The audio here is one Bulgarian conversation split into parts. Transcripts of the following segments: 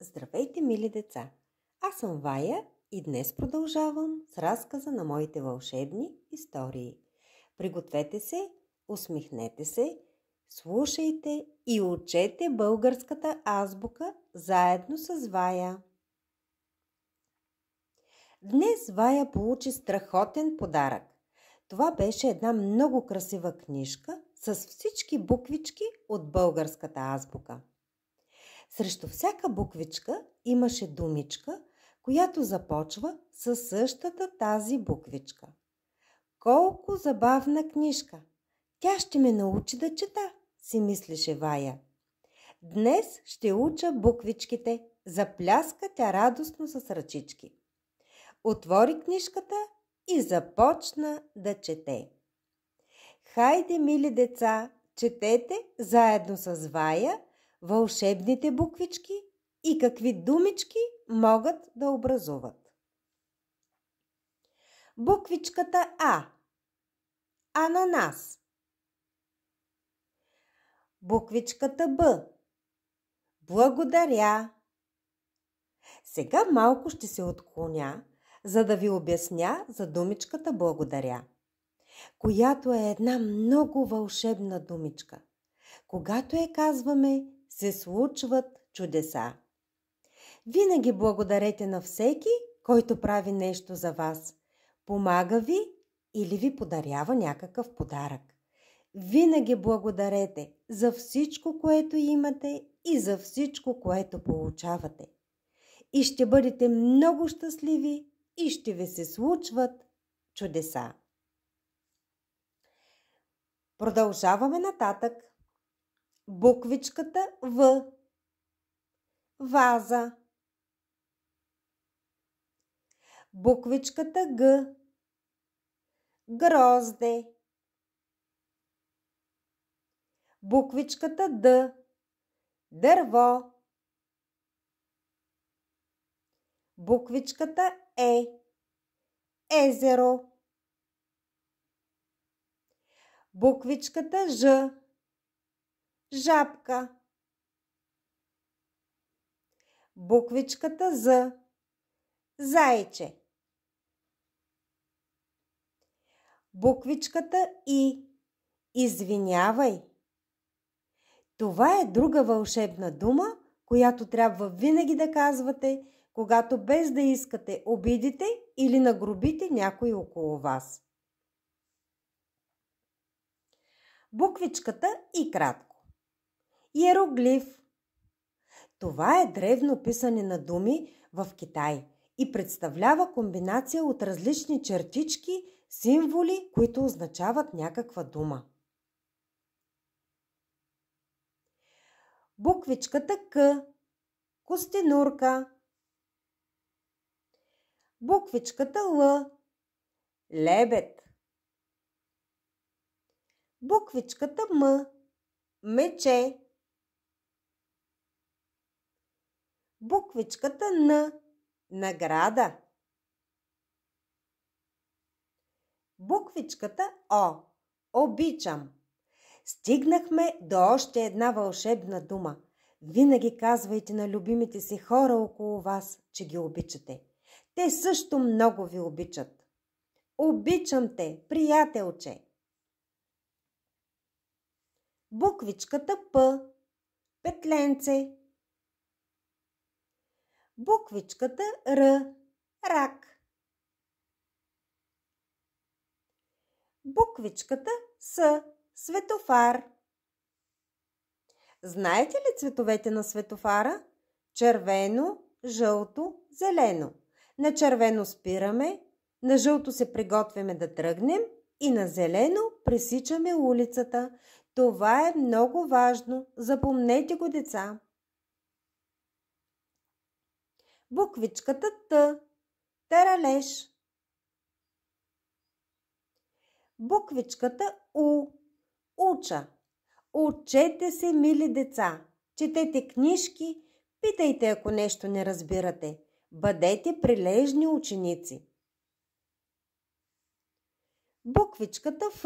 Здравейте, мили деца! Аз съм Вая и днес продължавам с разказа на моите вълшебни истории. Пригответе се, усмихнете се, слушайте и учете българската азбука заедно с Вая. Днес Вая получи страхотен подарък. Това беше една много красива книжка с всички буквички от българската азбука – срещу всяка буквичка имаше думичка, която започва със същата тази буквичка. Колко забавна книжка! Тя ще ме научи да чета, си мислеше Вая. Днес ще уча буквичките, запляска тя радостно с ръчички. Отвори книжката и започна да чете. Хайде, мили деца, четете заедно с Вая – вълшебните буквички и какви думички могат да образуват. Буквичката А Ананас Буквичката Б Благодаря Сега малко ще се отклоня, за да ви обясня за думичката Благодаря която е една много вълшебна думичка. Когато я казваме, се случват чудеса. Винаги благодарете на всеки, който прави нещо за вас. Помага ви или ви подарява някакъв подарък. Винаги благодарете за всичко, което имате и за всичко, което получавате. И ще бъдете много щастливи и ще ви се случват чудеса. Продължаваме нататък буквичката В. Ваза. Буквичката Г. Грозде. Буквичката Д. Дърво. Буквичката Е. Езеро. Буквичката Ж жабка. Буквичката З зайче. Буквичката И извинявай. Това е друга вълшебна дума, която трябва винаги да казвате, когато без да искате обидите или нагробите някой около вас. Буквичката и кратко. Иероглиф. Това е древно писане на думи в Китай и представлява комбинация от различни чертички, символи, които означават някаква дума. Буквичката К. Костенурка. Буквичката Л. Лебед. Буквичката М. Мече. буквичката Н. Награда. Буквичката О. Обичам. Стигнахме до още една вълшебна дума. Винаги казвайте на любимите си хора около вас, че ги обичате. Те също много ви обичат. Обичам те, приятелче! Буквичката П. Петленце буквичката Р. Рак. Буквичката С. Светофар. Знаете ли цветовете на светофара? Червено, жълто, зелено. На червено спираме, на жълто се приготвяме да тръгнем и на зелено пресичаме улицата. Това е много важно. Запомнете го, деца! буквичката Т. Таралеш. Буквичката У. Уча. Учете се, мили деца. Четете книжки, питайте, ако нещо не разбирате. Бъдете прилежни ученици. Буквичката Ф.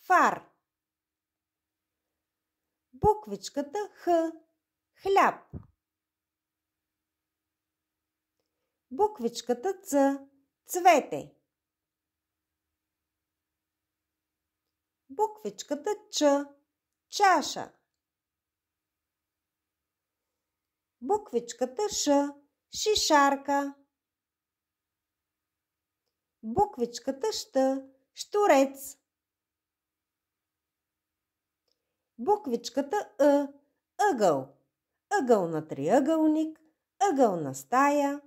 Фар. Буквичката Х. Хляб. буквичката Ц. Цвете. Буквичката Ч. Чаша. Буквичката Ш. Шишарка. Буквичката Щ. Штурец. Буквичката Ъ. Ъгъл. Ъгъл на триъгълник, ъгъл на стая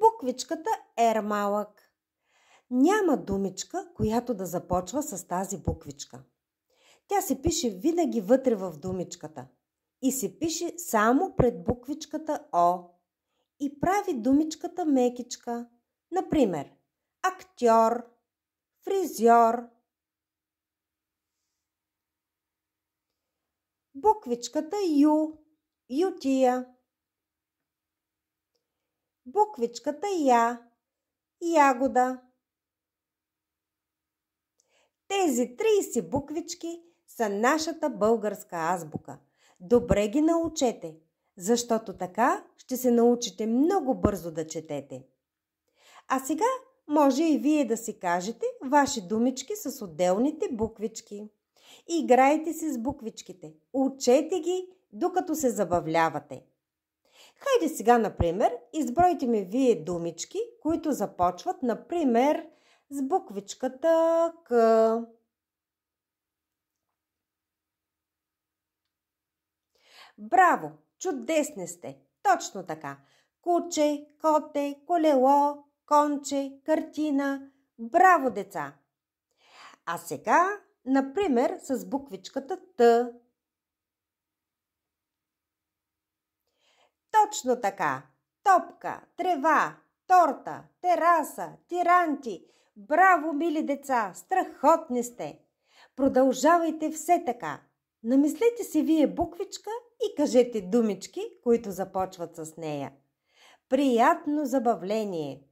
буквичката R малък. Няма думичка, която да започва с тази буквичка. Тя се пише винаги вътре в думичката и се пише само пред буквичката О и прави думичката мекичка. Например, актьор, фризьор. Буквичката Ю, ютия буквичката Я, ягода. Тези 30 буквички са нашата българска азбука. Добре ги научете, защото така ще се научите много бързо да четете. А сега може и вие да си кажете ваши думички с отделните буквички. Играйте се с буквичките, учете ги, докато се забавлявате. Хайде сега, например, избройте ми вие думички, които започват, например, с буквичката К. Браво! Чудесни сте! Точно така! Куче, коте, колело, конче, картина. Браво, деца! А сега, например, с буквичката Т. Точно така. Топка, трева, торта, тераса, тиранти. Браво, мили деца, страхотни сте! Продължавайте все така. Намислете си вие буквичка и кажете думички, които започват с нея. Приятно забавление!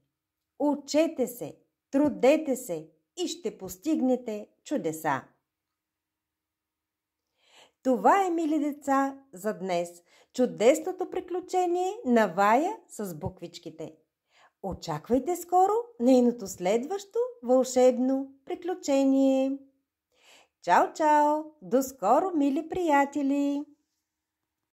Учете се, трудете се и ще постигнете чудеса! Това е, мили деца, за днес. Чудесното приключение на Вая с буквичките. Очаквайте скоро нейното следващо вълшебно приключение. Чао, чао! До скоро, мили приятели!